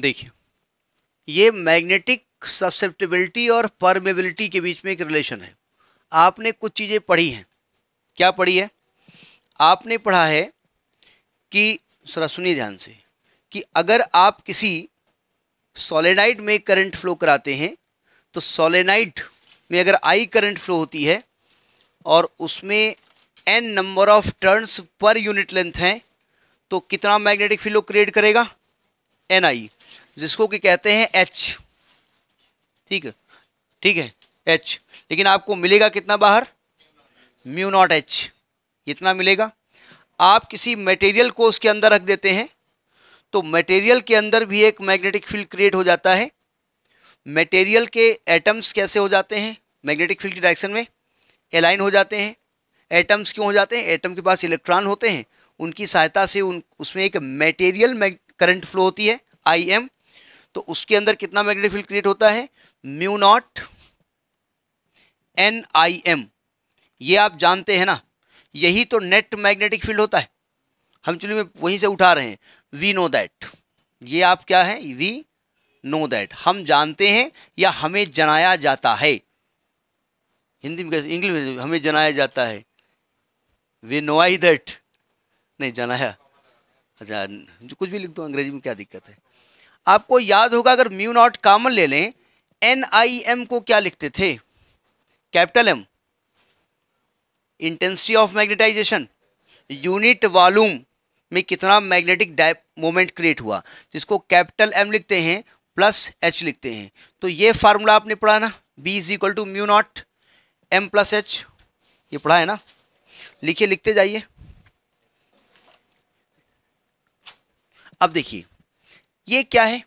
देखिए ये magnetic susceptibility और परमेबिलिटी के बीच में एक रिलेशन है आपने कुछ चीज़ें पढ़ी हैं क्या पढ़ी है आपने पढ़ा है कि सरा सुनिए ध्यान से कि अगर आप किसी सोलेनाइड में करंट फ्लो कराते हैं तो सोलेनाइड में अगर आई करंट फ्लो होती है और उसमें N number of turns per unit length हैं तो कितना मैग्नेटिक फील्ड क्रिएट करेगा एन आई जिसको कि कहते हैं एच ठीक है ठीक है एच लेकिन आपको मिलेगा कितना बाहर म्यू नॉट एच इतना मिलेगा आप किसी मटेरियल को उसके अंदर रख देते हैं तो मटेरियल के अंदर भी एक मैग्नेटिक फील्ड क्रिएट हो जाता है मटेरियल के एटम्स कैसे हो जाते हैं मैग्नेटिक फील्ड की डायरेक्शन में अलाइन हो जाते हैं एटम्स क्यों हो जाते हैं एटम के पास इलेक्ट्रॉन होते हैं उनकी सहायता से उन उसमें एक मटेरियल करंट फ्लो होती है आई एम तो उसके अंदर कितना मैग्नेटिक फील्ड क्रिएट होता है mu naught N I M ये आप जानते हैं ना यही तो नेट मैग्नेटिक फील्ड होता है हम चलिए में वहीं से उठा रहे हैं वी नो दैट ये आप क्या है वी नो दैट हम जानते हैं या हमें जनाया जाता है हिंदी में कैसे इंग्लिश में हमें जनाया जाता है वी नो आई दैट नहीं जनाया अच्छा कुछ भी लिख दो अंग्रेजी में क्या दिक्कत है आपको याद होगा अगर म्यू नॉट कामन ले लें एन आई एम को क्या लिखते थे capital M intensity of magnetization unit volume में कितना मैग्नेटिक मोमेंट क्रिएट हुआ जिसको तो कैपिटल एम लिखते हैं प्लस एच लिखते हैं तो ये फार्मूला आपने पढ़ा ना B is equal to mu naught M plus H ये पढ़ा है ना लिखिए लिखते जाइए अब देखिए ये क्या है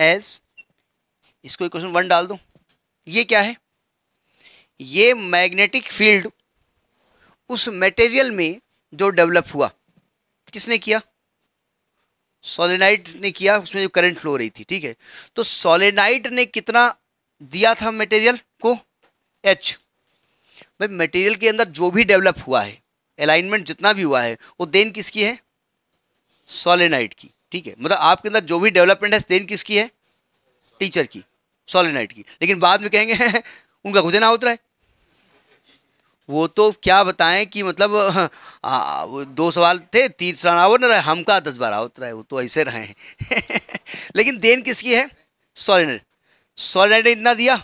एज इसको क्वेश्चन वन डाल दो ये क्या है ये मैग्नेटिक फील्ड उस मटेरियल में जो डेवलप हुआ किसने किया सोलेनाइट ने किया उसमें जो करंट फ्लो रही थी ठीक है तो सोलेनाइट ने कितना दिया था मटेरियल को एच भाई मटेरियल के अंदर जो भी डेवलप हुआ है अलाइनमेंट जितना भी हुआ है वो देन किसकी है सोलेनाइट की ठीक है मतलब आपके अंदर जो भी डेवलपमेंट है देन किसकी है टीचर की सॉलिनाइट की लेकिन बाद में कहेंगे उनका खुद ना उतरा है वो तो क्या बताएं कि मतलब आ, दो सवाल थे तीन सवाल आवर ना रहे हमका दस बारह उतरा है वो तो ऐसे रहे हैं लेकिन देन किसकी है सॉलिनाइट सॉलिनाइट ने इतना दिया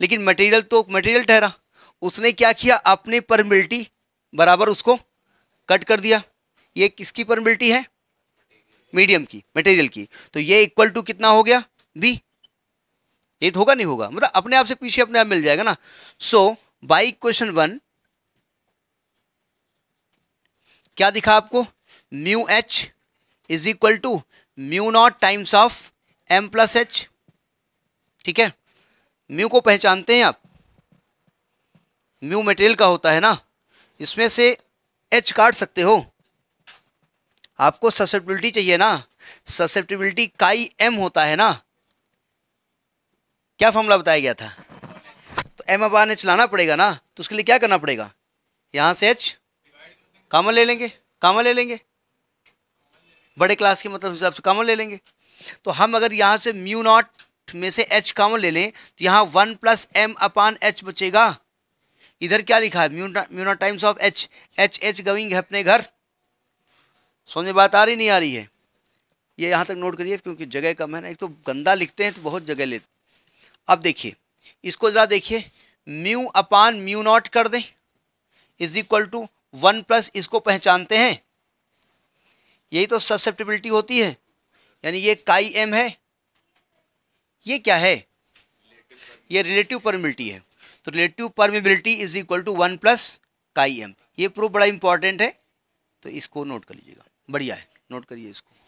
लेकिन मटेरियल तो मटेरियल ठहरा उसने क्या किया अपनी परमिलिटी बराबर उसको कट कर दिया ये किसकी परमिलिटी है मीडियम की मटेरियल की तो ये इक्वल टू कितना हो गया बी ये तो होगा नहीं होगा मतलब अपने आप से पीछे अपने आप मिल जाएगा ना सो बाई क्वेश्चन वन क्या दिखा आपको mu H is equal to mu naught times of M plus H ठीक है म्यू को पहचानते हैं आप म्यू मटेरियल का होता है ना इसमें से एच काट सकते हो आपको ससेप्टिबिलिटी चाहिए ना ससेप्टिबिलिटी काई एम होता है ना क्या फॉर्मूला बताया गया था तो एम अब आने चलाना पड़ेगा ना तो उसके लिए क्या करना पड़ेगा यहाँ से एच कामन ले लेंगे कामन ले लेंगे बड़े क्लास के मतलब हिसाब से कामन ले लेंगे तो हम अगर यहाँ से म्यू नॉट में से एच कामन ले लें तो यहाँ one plus M upon H बचेगा इधर क्या लिखा है mu naught times of H H H going है अपने घर समझ में बात आ रही नहीं आ रही है ये यहाँ तक नोट करिए क्योंकि जगह कम है ना एक तो गंदा लिखते हैं तो बहुत जगह लेते अब देखिए इसको ज़रा देखिए म्यू अपान म्यू नॉट कर दें is equal to one plus इसको पहचानते हैं यही तो ससेप्टिबिलिटी होती है यानी ये काई एम है ये क्या है ये रिलेटिव परमिबिलिटी है तो relative permeability is equal to one plus chi M ये प्रूफ बड़ा इंपॉर्टेंट है तो इसको नोट कर लीजिएगा बढ़िया है नोट करिए इसको